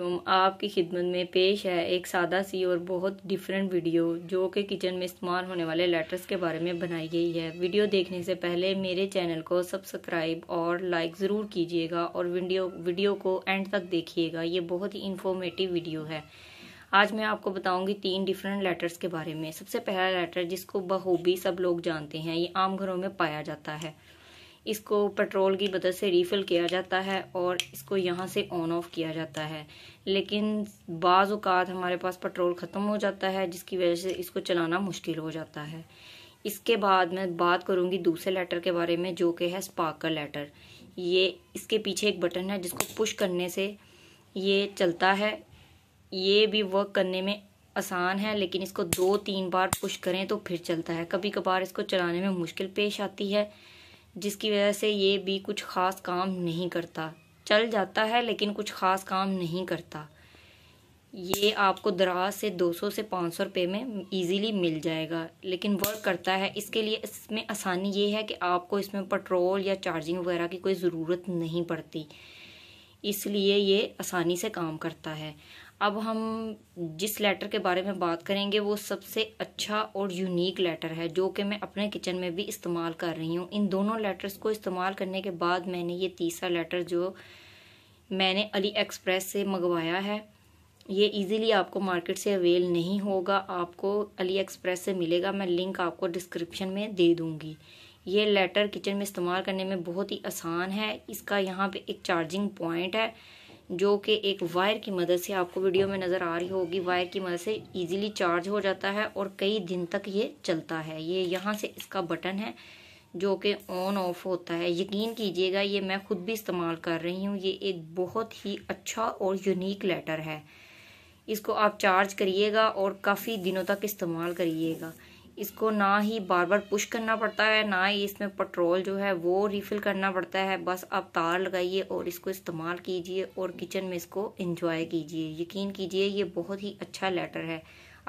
वालेकुम आपकी खिदमत में पेश है एक सादा सी और बहुत डिफरेंट वीडियो जो कि किचन में इस्तेमाल होने वाले लेटर्स के बारे में बनाई गई है वीडियो देखने से पहले मेरे चैनल को सब्सक्राइब और लाइक ज़रूर कीजिएगा और वीडियो वीडियो को एंड तक देखिएगा ये बहुत ही इन्फॉर्मेटिव वीडियो है आज मैं आपको बताऊंगी तीन डिफरेंट लेटर्स के बारे में सबसे पहला लेटर जिसको बहूबी सब लोग जानते हैं ये आम घरों में पाया जाता है इसको पेट्रोल की मदद से रिफ़िल किया जाता है और इसको यहाँ से ऑन ऑफ किया जाता है लेकिन बाज़ात हमारे पास पेट्रोल ख़त्म हो जाता है जिसकी वजह से इसको चलाना मुश्किल हो जाता है इसके बाद मैं बात करूँगी दूसरे लेटर के बारे में जो कि है स्पाकर लेटर ये इसके पीछे एक बटन है जिसको पुश करने से ये चलता है ये भी वर्क करने में आसान है लेकिन इसको दो तीन बार पुश करें तो फिर चलता है कभी कभार इसको चलाने में मुश्किल पेश आती है जिसकी वजह से ये भी कुछ ख़ास काम नहीं करता चल जाता है लेकिन कुछ ख़ास काम नहीं करता ये आपको दराज से 200 से 500 रुपए में इजीली मिल जाएगा लेकिन वर्क करता है इसके लिए इसमें आसानी ये है कि आपको इसमें पेट्रोल या चार्जिंग वगैरह की कोई ज़रूरत नहीं पड़ती इसलिए ये आसानी से काम करता है अब हम जिस लेटर के बारे में बात करेंगे वो सबसे अच्छा और यूनिक लेटर है जो कि मैं अपने किचन में भी इस्तेमाल कर रही हूँ इन दोनों लेटर्स को इस्तेमाल करने के बाद मैंने ये तीसरा लेटर जो मैंने अली एक्सप्रेस से मंगवाया है ये इजीली आपको मार्केट से अवेल नहीं होगा आपको अली एक्सप्रेस से मिलेगा मैं लिंक आपको डिस्क्रिप्शन में दे दूँगी ये लेटर किचन में इस्तेमाल करने में बहुत ही आसान है इसका यहाँ पे एक चार्जिंग पॉइंट है जो कि एक वायर की मदद से आपको वीडियो में नज़र आ रही होगी वायर की मदद से इजीली चार्ज हो जाता है और कई दिन तक ये चलता है ये यहाँ से इसका बटन है जो कि ऑन ऑफ होता है यकीन कीजिएगा ये मैं खुद भी इस्तेमाल कर रही हूँ ये एक बहुत ही अच्छा और यूनिक लेटर है इसको आप चार्ज करिएगा और काफ़ी दिनों तक इस्तेमाल करिएगा इसको ना ही बार बार पुश करना पड़ता है ना ही इसमें पेट्रोल जो है वो रिफ़िल करना पड़ता है बस आप तार लगाइए और इसको इस्तेमाल कीजिए और किचन में इसको इंजॉय कीजिए यकीन कीजिए ये बहुत ही अच्छा लेटर है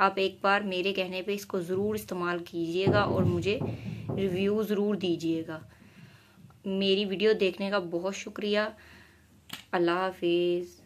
आप एक बार मेरे कहने पे इसको ज़रूर इस्तेमाल कीजिएगा और मुझे रिव्यू ज़रूर दीजिएगा मेरी वीडियो देखने का बहुत शुक्रिया अल्लाह हाफिज़